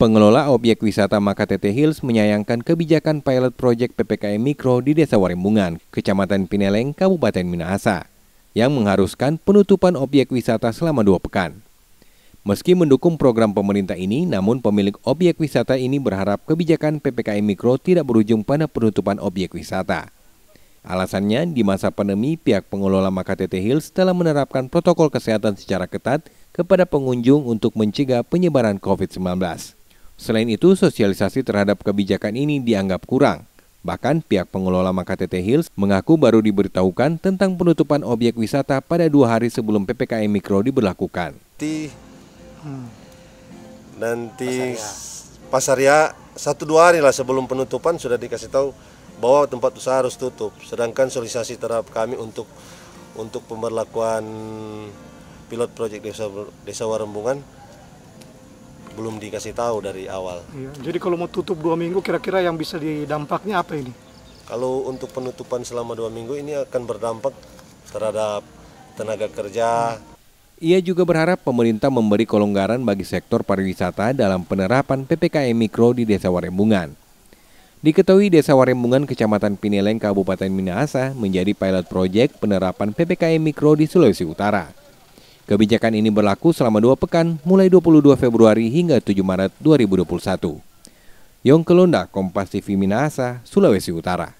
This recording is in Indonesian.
Pengelola Objek Wisata Makatete Hills menyayangkan kebijakan pilot proyek PPKM Mikro di Desa Warimbungan, Kecamatan Pineleng, Kabupaten Minahasa, yang mengharuskan penutupan objek wisata selama dua pekan. Meski mendukung program pemerintah ini, namun pemilik objek wisata ini berharap kebijakan PPKM Mikro tidak berujung pada penutupan objek wisata. Alasannya, di masa pandemi, pihak pengelola Makatete Hills telah menerapkan protokol kesehatan secara ketat kepada pengunjung untuk mencegah penyebaran COVID-19. Selain itu, sosialisasi terhadap kebijakan ini dianggap kurang. Bahkan pihak pengelola Makatete Hills mengaku baru diberitahukan tentang penutupan objek wisata pada dua hari sebelum PPKM Mikro diberlakukan. Nanti, hmm. nanti Pasaria satu dua hari lah sebelum penutupan sudah dikasih tahu bahwa tempat usaha harus tutup. Sedangkan sosialisasi terhadap kami untuk untuk pemberlakuan pilot proyek desa desa Warembungan belum dikasih tahu dari awal. Iya. Jadi kalau mau tutup dua minggu, kira-kira yang bisa didampaknya apa ini? Kalau untuk penutupan selama dua minggu ini akan berdampak terhadap tenaga kerja. Ia juga berharap pemerintah memberi kelonggaran bagi sektor pariwisata dalam penerapan PPKM Mikro di Desa Warembungan. Diketahui Desa Warembungan, Kecamatan Pineleng, Kabupaten Minahasa menjadi pilot proyek penerapan PPKM Mikro di Sulawesi Utara. Kebijakan ini berlaku selama dua pekan, mulai 22 Februari hingga 7 Maret 2021. Yong Kelonda, Kompas TV Minahasa, Sulawesi Utara.